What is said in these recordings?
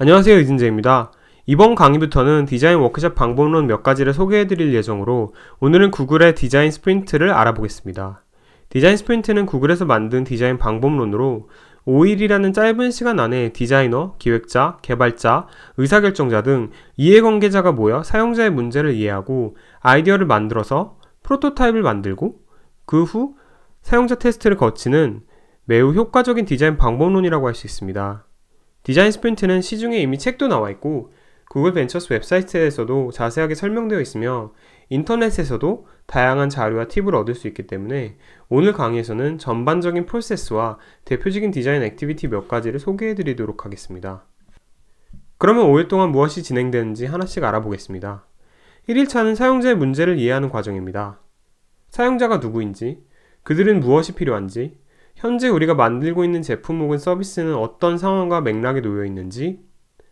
안녕하세요 이진재입니다. 이번 강의부터는 디자인 워크샵 방법론 몇 가지를 소개해드릴 예정으로 오늘은 구글의 디자인 스프린트를 알아보겠습니다. 디자인 스프린트는 구글에서 만든 디자인 방법론으로 5일이라는 짧은 시간 안에 디자이너, 기획자, 개발자, 의사결정자 등 이해관계자가 모여 사용자의 문제를 이해하고 아이디어를 만들어서 프로토타입을 만들고 그 후 사용자 테스트를 거치는 매우 효과적인 디자인 방법론이라고 할 수 있습니다. 디자인 스프린트는 시중에 이미 책도 나와 있고 구글 벤처스 웹사이트에서도 자세하게 설명되어 있으며 인터넷에서도 다양한 자료와 팁을 얻을 수 있기 때문에 오늘 강의에서는 전반적인 프로세스와 대표적인 디자인 액티비티 몇 가지를 소개해 드리도록 하겠습니다. 그러면 5일 동안 무엇이 진행되는지 하나씩 알아보겠습니다. 1일차는 사용자의 문제를 이해하는 과정입니다. 사용자가 누구인지, 그들은 무엇이 필요한지, 현재 우리가 만들고 있는 제품 혹은 서비스는 어떤 상황과 맥락에 놓여 있는지,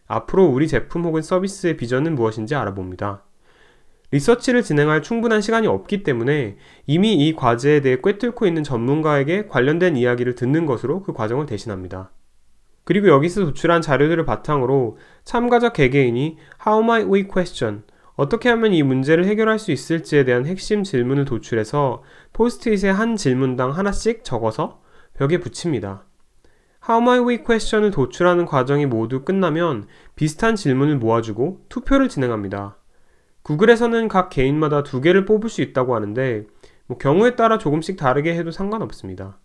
앞으로 우리 제품 혹은 서비스의 비전은 무엇인지 알아봅니다. 리서치를 진행할 충분한 시간이 없기 때문에 이미 이 과제에 대해 꿰뚫고 있는 전문가에게 관련된 이야기를 듣는 것으로 그 과정을 대신합니다. 그리고 여기서 도출한 자료들을 바탕으로 참가자 개개인이 How might we question? 어떻게 하면 이 문제를 해결할 수 있을지에 대한 핵심 질문을 도출해서 포스트잇에 한 질문당 하나씩 적어서 벽에 붙입니다. How my way question을 도출하는 과정이 모두 끝나면 비슷한 질문을 모아주고 투표를 진행합니다. 구글에서는 각 개인마다 두 개를 뽑을 수 있다고 하는데 뭐 경우에 따라 조금씩 다르게 해도 상관없습니다.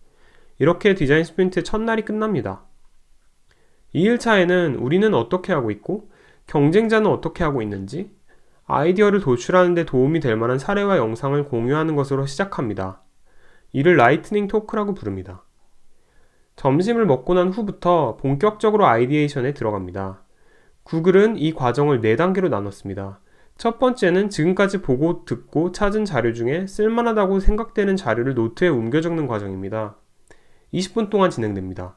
이렇게 디자인 스프린트의 첫날이 끝납니다. 2일차에는 우리는 어떻게 하고 있고 경쟁자는 어떻게 하고 있는지 아이디어를 도출하는 데 도움이 될 만한 사례와 영상을 공유하는 것으로 시작합니다. 이를 라이트닝 토크라고 부릅니다. 점심을 먹고 난 후부터 본격적으로 아이디에이션에 들어갑니다. 구글은 이 과정을 4단계로 나눴습니다. 첫 번째는 지금까지 보고 듣고 찾은 자료 중에 쓸만하다고 생각되는 자료를 노트에 옮겨 적는 과정입니다. 20분 동안 진행됩니다.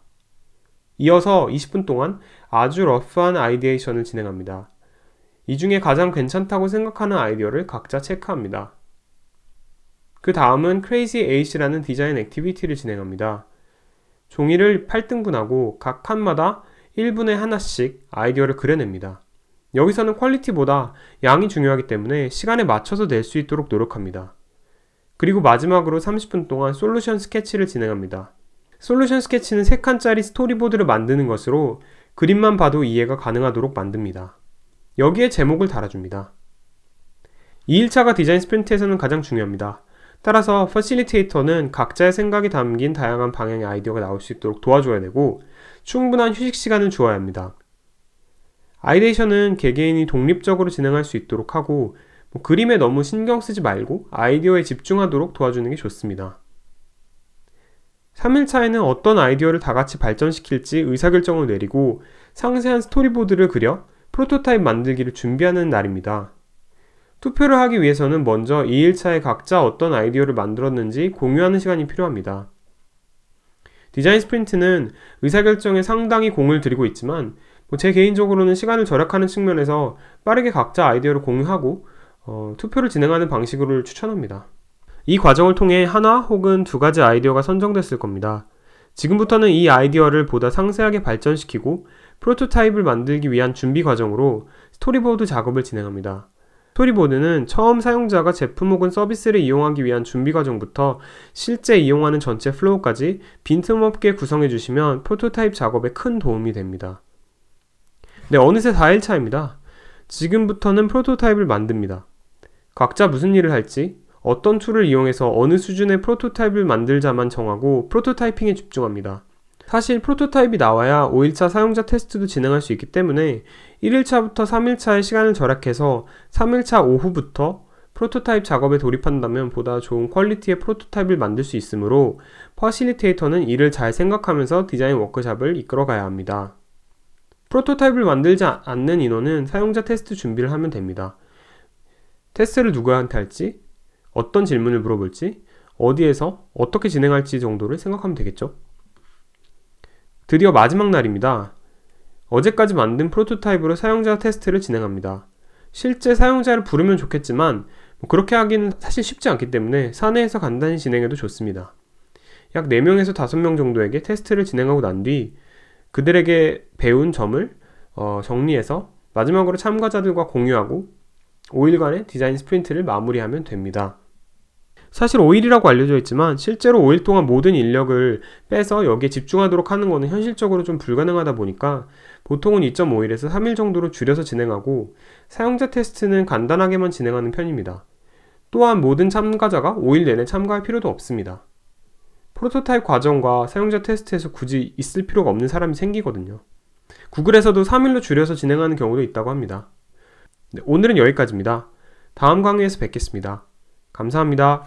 이어서 20분 동안 아주 러프한 아이디에이션을 진행합니다. 이 중에 가장 괜찮다고 생각하는 아이디어를 각자 체크합니다. 그 다음은 Crazy 8이라는 디자인 액티비티를 진행합니다. 종이를 8등분하고 각 칸마다 1분에 하나씩 아이디어를 그려냅니다. 여기서는 퀄리티보다 양이 중요하기 때문에 시간에 맞춰서 낼 수 있도록 노력합니다. 그리고 마지막으로 30분 동안 솔루션 스케치를 진행합니다. 솔루션 스케치는 3칸짜리 스토리보드를 만드는 것으로 그림만 봐도 이해가 가능하도록 만듭니다. 여기에 제목을 달아줍니다. 2일차가 디자인 스프린트에서는 가장 중요합니다. 따라서 퍼실리테이터는 각자의 생각이 담긴 다양한 방향의 아이디어가 나올 수 있도록 도와줘야 되고 충분한 휴식 시간을 주어야 합니다. 아이데이션은 개개인이 독립적으로 진행할 수 있도록 하고 뭐 그림에 너무 신경 쓰지 말고 아이디어에 집중하도록 도와주는 게 좋습니다. 3일차에는 어떤 아이디어를 다 같이 발전시킬지 의사결정을 내리고 상세한 스토리보드를 그려 프로토타입 만들기를 준비하는 날입니다. 투표를 하기 위해서는 먼저 2일차에 각자 어떤 아이디어를 만들었는지 공유하는 시간이 필요합니다. 디자인 스프린트는 의사결정에 상당히 공을 들이고 있지만 뭐제 개인적으로는 시간을 절약하는 측면에서 빠르게 각자 아이디어를 공유하고 어, 투표를 진행하는 방식으로 추천합니다. 이 과정을 통해 하나 혹은 두 가지 아이디어가 선정됐을 겁니다. 지금부터는 이 아이디어를 보다 상세하게 발전시키고 프로토타입을 만들기 위한 준비 과정으로 스토리보드 작업을 진행합니다. 스토리보드는 처음 사용자가 제품 혹은 서비스를 이용하기 위한 준비 과정부터 실제 이용하는 전체 플로우까지 빈틈없게 구성해 주시면 프로토타입 작업에 큰 도움이 됩니다. 네, 어느새 4일차입니다. 지금부터는 프로토타입을 만듭니다. 각자 무슨 일을 할지, 어떤 툴을 이용해서 어느 수준의 프로토타입을 만들자만 정하고 프로토타이핑에 집중합니다. 사실 프로토타입이 나와야 5일차 사용자 테스트도 진행할 수 있기 때문에 1일차부터 3일차의 시간을 절약해서 3일차 오후부터 프로토타입 작업에 돌입한다면 보다 좋은 퀄리티의 프로토타입을 만들 수 있으므로 퍼실리테이터는 이를 잘 생각하면서 디자인 워크샵을 이끌어가야 합니다. 프로토타입을 만들지 않는 인원은 사용자 테스트 준비를 하면 됩니다. 테스트를 누구한테 할지, 어떤 질문을 물어볼지, 어디에서 어떻게 진행할지 정도를 생각하면 되겠죠. 드디어 마지막 날입니다. 어제까지 만든 프로토타입으로 사용자 테스트를 진행합니다. 실제 사용자를 부르면 좋겠지만 뭐 그렇게 하기는 사실 쉽지 않기 때문에 사내에서 간단히 진행해도 좋습니다. 약 4명에서 5명 정도에게 테스트를 진행하고 난 뒤 그들에게 배운 점을 어, 정리해서 마지막으로 참가자들과 공유하고 5일간의 디자인 스프린트를 마무리하면 됩니다. 사실 5일이라고 알려져 있지만 실제로 5일 동안 모든 인력을 빼서 여기에 집중하도록 하는 것은 현실적으로 좀 불가능하다 보니까 보통은 2.5일에서 3일 정도로 줄여서 진행하고 사용자 테스트는 간단하게만 진행하는 편입니다. 또한 모든 참가자가 5일 내내 참가할 필요도 없습니다. 프로토타입 과정과 사용자 테스트에서 굳이 있을 필요가 없는 사람이 생기거든요. 구글에서도 3일로 줄여서 진행하는 경우도 있다고 합니다. 네, 오늘은 여기까지입니다. 다음 강의에서 뵙겠습니다. 감사합니다.